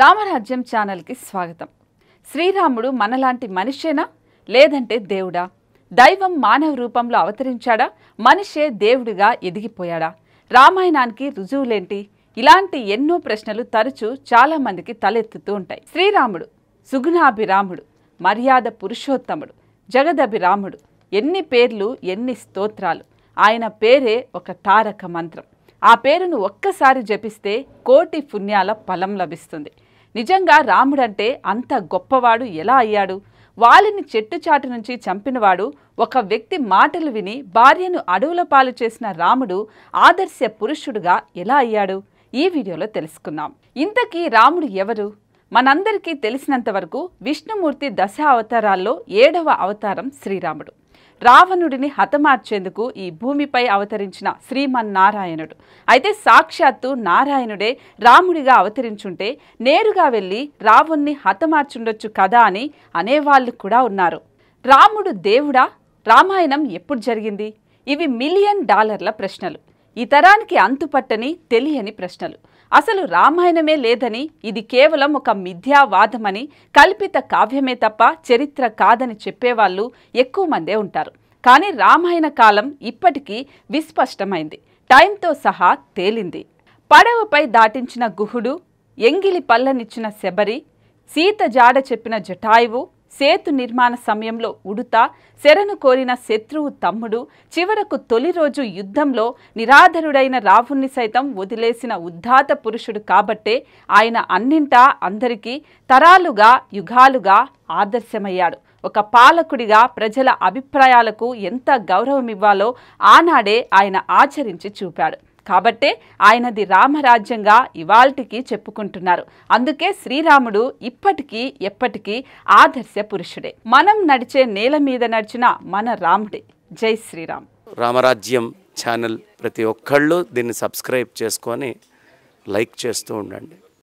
రామరాజ్యం ఛానల్కి స్వాగతం శ్రీరాముడు మనలాంటి మనిషేనా లేదంటే దేవుడా దైవం మానవ రూపంలో అవతరించాడా మనిషే దేవుడిగా ఎదిగిపోయాడా రామాయణానికి రుజువులేంటి ఇలాంటి ఎన్నో ప్రశ్నలు తరచూ చాలామందికి తలెత్తుతూ ఉంటాయి శ్రీరాముడు సుగుణాభిరాముడు మర్యాద పురుషోత్తముడు జగదభిరాముడు ఎన్ని పేర్లు ఎన్ని స్తోత్రాలు ఆయన పేరే ఒక తారక మంత్రం ఆ పేరును ఒక్కసారి జపిస్తే కోటి పుణ్యాల ఫలం లభిస్తుంది నిజంగా రాముడంటే అంత గొప్పవాడు ఎలా అయ్యాడు వాలిని చెట్టు చాటు నుంచి చంపినవాడు ఒక వ్యక్తి మాటలు విని భార్యను అడవుల పాలు చేసిన రాముడు ఆదర్శ పురుషుడుగా ఎలా అయ్యాడు ఈ వీడియోలో తెలుసుకుందాం ఇంతకీ రాముడు ఎవరు మనందరికీ తెలిసినంతవరకు విష్ణుమూర్తి దశ అవతారాల్లో ఏడవ అవతారం శ్రీరాముడు రావణుడిని హతమార్చేందుకు ఈ భూమిపై అవతరించిన శ్రీమన్నారాయణుడు అయితే సాక్షాత్తు నారాయణుడే రాముడిగా అవతరించుంటే నేరుగా వెళ్ళి రావణ్ణి హతమార్చుండొచ్చు కదా అని అనేవాళ్ళు కూడా ఉన్నారు రాముడు దేవుడా రామాయణం ఎప్పుడు జరిగింది ఇవి మిలియన్ డాలర్ల ప్రశ్నలు ఈ తరానికి అంతుపట్టని తెలియని ప్రశ్నలు అసలు రామాయణమే లేదని ఇది కేవలం ఒక మిథ్యావాదమని కల్పిత కావ్యమే తప్ప చరిత్ర కాదని చెప్పేవాళ్ళు ఎక్కువ మందే ఉంటారు కానీ రామాయణ కాలం ఇప్పటికీ విస్పష్టమైంది టైంతో సహా తేలింది పడవపై దాటించిన గుహుడు ఎంగిలి పల్లనిచ్చిన శబరి సీత జాడ చెప్పిన జటాయువు సేతు నిర్మాణ సమయంలో ఉడుత శరను కోరిన శత్రువు తమ్ముడు చివరకు తొలి రోజు యుద్ధంలో నిరాధరుడైన రావుణ్ణి సైతం వదిలేసిన ఉద్ధాత పురుషుడు కాబట్టే ఆయన అన్నింటా అందరికీ తరాలుగా యుగాలుగా ఆదర్శమయ్యాడు ఒక పాలకుడిగా ప్రజల అభిప్రాయాలకు ఎంత గౌరవమివ్వాలో ఆనాడే ఆయన ఆచరించి చూపాడు కాబట్టే ఆయనది రామరాజ్యంగా ఇవాల్టికి చెప్పుకుంటున్నారు అందుకే శ్రీరాముడు ఇప్పటికీ ఎప్పటికీ ఆదర్శ పురుషుడే మనం నడిచే నేల మీద నడిచిన మన రాముడే జై శ్రీరామ్ రామరాజ్యం ఛానల్ ప్రతి ఒక్కళ్ళు దీన్ని సబ్స్క్రైబ్ చేసుకొని లైక్ చేస్తూ ఉండండి